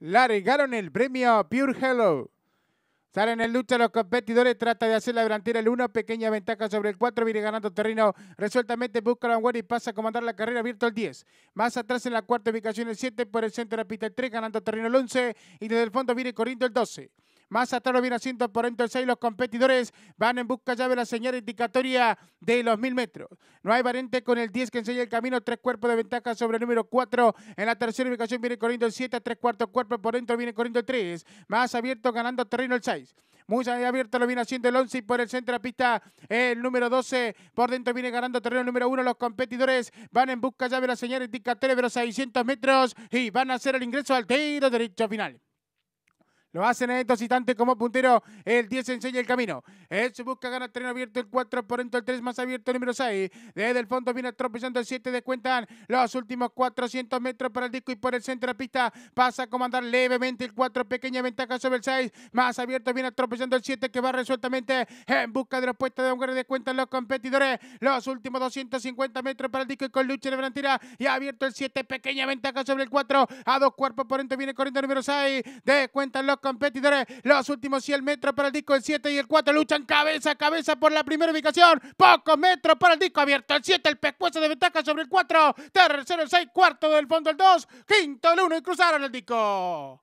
largaron el premio Pure Hello. Salen en lucha los competidores, trata de hacer la delantera el 1, pequeña ventaja sobre el 4, viene ganando terreno resueltamente, busca la y pasa a comandar la carrera abierto el 10. Más atrás en la cuarta ubicación el 7, por el centro de la pista el 3, ganando terreno el 11 y desde el fondo viene corriendo el 12. Más atrás lo viene haciendo por dentro el 6. Los competidores van en busca llave de la señal indicatoria de los mil metros. No hay variante con el 10 que enseña el camino. Tres cuerpos de ventaja sobre el número 4. En la tercera ubicación viene corriendo el 7. Tres cuartos cuerpos por dentro viene corriendo el 3. Más abierto ganando terreno el 6. Muy abierto lo viene haciendo el 11 y por el centro de la pista el número 12. Por dentro viene ganando terreno el número 1. Los competidores van en busca llave de la señal indicatoria de los 600 metros y van a hacer el ingreso al tiro derecho final. Lo hacen en estos como puntero. El 10 enseña el camino. Él se busca ganar terreno abierto. El 4 por dentro. El 3 más abierto. El número 6. Desde el fondo viene tropezando el 7. Descuentan los últimos 400 metros para el disco y por el centro de la pista. Pasa a comandar levemente el 4. Pequeña ventaja sobre el 6. Más abierto viene tropezando el 7 que va resueltamente en busca de los puestos de un gran descuento. Los competidores. Los últimos 250 metros para el disco y con lucha de delantera. Y ha abierto el 7. Pequeña ventaja sobre el 4. A dos cuerpos por dentro viene corriendo el número 6. Descuentan los competidores. Los últimos 100 metros para el disco, el 7 y el 4 luchan cabeza a cabeza por la primera ubicación. Pocos metros para el disco abierto, el 7, el pescuezo de ventaja sobre el 4. Tercero el 6, cuarto del fondo el 2, quinto el 1 y cruzaron el disco.